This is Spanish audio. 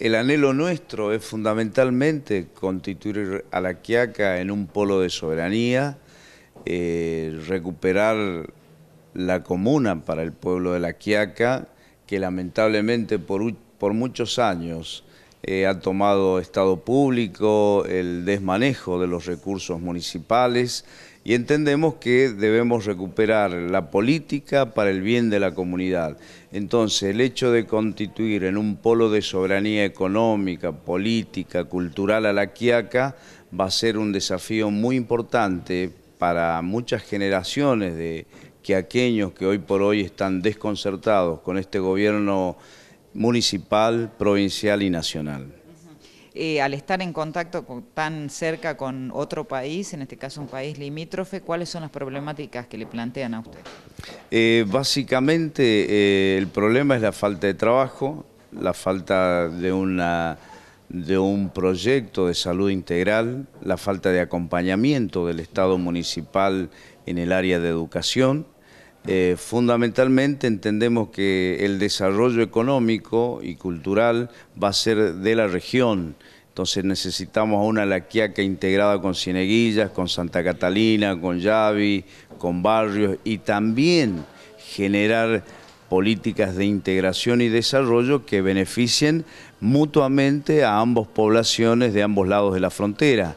El anhelo nuestro es fundamentalmente constituir a la Quiaca en un polo de soberanía, eh, recuperar la comuna para el pueblo de la Quiaca, que lamentablemente por muchos años eh, ha tomado Estado público, el desmanejo de los recursos municipales y entendemos que debemos recuperar la política para el bien de la comunidad. Entonces, el hecho de constituir en un polo de soberanía económica, política, cultural a la Quiaca va a ser un desafío muy importante para muchas generaciones de quiaqueños que hoy por hoy están desconcertados con este gobierno municipal, provincial y nacional. Eh, al estar en contacto tan cerca con otro país, en este caso un país limítrofe, ¿cuáles son las problemáticas que le plantean a usted? Eh, básicamente eh, el problema es la falta de trabajo, la falta de, una, de un proyecto de salud integral, la falta de acompañamiento del Estado municipal en el área de educación, eh, fundamentalmente entendemos que el desarrollo económico y cultural va a ser de la región. Entonces necesitamos a una laquiaca integrada con Cieneguillas, con Santa Catalina, con Yavi, con Barrios y también generar políticas de integración y desarrollo que beneficien mutuamente a ambas poblaciones de ambos lados de la frontera.